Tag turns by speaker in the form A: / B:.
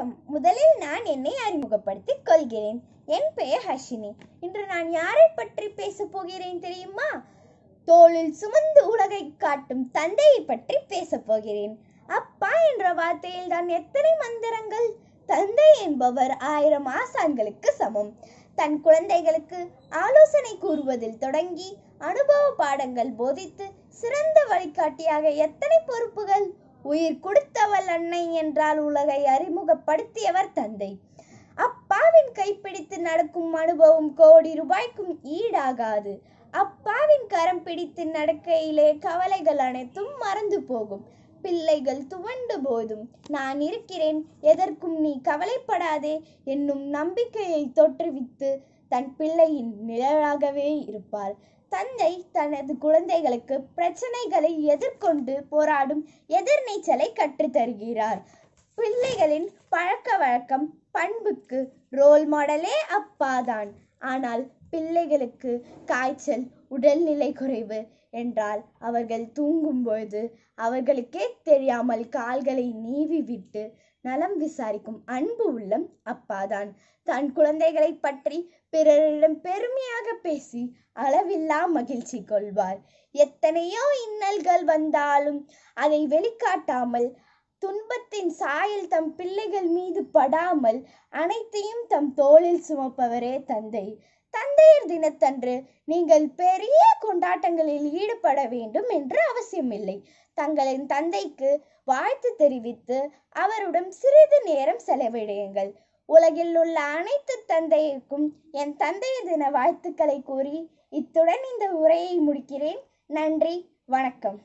A: வணக்கம் முதலில் நான் என்னை அறிமுகப்படுத்திக் கொள்கிறேன் என் பெயர் ஹஷினி இன்று நான் யாரை பற்றி பேசப் போகிறேன் தெரியுமா தோளில் சுமந்து உலகை காட்டும் தந்தையை பற்றி பேசப் போகிறேன் அப்பா என்ற வார்த்தையில் தான் எத்தனை மந்திரங்கள் தந்தை என்பவர் ஆயிரம் ஆசான்களுக்கு சமம் தன் குழந்தைகளுக்கு ஆலோசனை கூறுவதில் தொடங்கி அனுபவ பாடங்கள் போதித்து சிறந்த வழிகாட்டியாக எத்தனை பொறுப்புகள் உயிர் கொடுத்தவள் அன்னை என்றால் உலகை அறிமுகப்படுத்தியவர் தந்தை அப்பாவின் கைப்பிடித்து நடக்கும் அனுபவம் கோடி ரூபாய்க்கும் ஈடாகாது அப்பாவின் கரம் பிடித்து நடக்கையிலே கவலைகள் அனைத்தும் மறந்து போகும் பிள்ளைகள் துவண்டு போதும் நான் இருக்கிறேன் எதற்கும் நீ கவலைப்படாதே என்னும் நம்பிக்கையை தோற்றுவித்து தன் பிள்ளையின் நிழலாகவே இருப்பார் தந்தை தனது குழந்தைகளுக்கு பிரச்சனைகளை எதிர்கொண்டு போராடும் எதிர்நீச்சலை கற்றுத்தருகிறார் பிள்ளைகளின் பழக்க வழக்கம் பண்புக்கு ரோல் மாடலே அப்பாதான் ஆனால் பிள்ளைகளுக்கு காய்ச்சல் உடல்நிலை குறைவு என்றால் அவர்கள் தூங்கும் பொழுது அவர்களுக்கே தெரியாமல் கால்களை நீவி விட்டு நலம் விசாரிக்கும் அன்பு உள்ளம் அப்பாதான் தன் குழந்தைகளை பற்றி பிறரிடம் பெருமையாக பேசி அளவில்லா மகிழ்ச்சி கொள்வார் எத்தனையோ இன்னல்கள் வந்தாலும் அதை வெளிக்காட்டாமல் துன்பத்தின் சாயல் தம் பிள்ளைகள் மீது படாமல் அனைத்தையும் தம் தோளில் சுமப்பவரே தந்தை தந்தையர் தினத்தன்று நீங்கள் பெரிய கொண்டாட்டங்களில் ஈடுபட வேண்டும் என்று அவசியமில்லை தங்களின் தந்தைக்கு வாழ்த்து தெரிவித்து அவருடன் சிறிது நேரம் செலவிடுங்கள் உலகில் உள்ள அனைத்து தந்தைக்கும் என் தந்தைய தின வாழ்த்துக்களை கூறி இத்துடன் இந்த உரையை முடிக்கிறேன் நன்றி வணக்கம்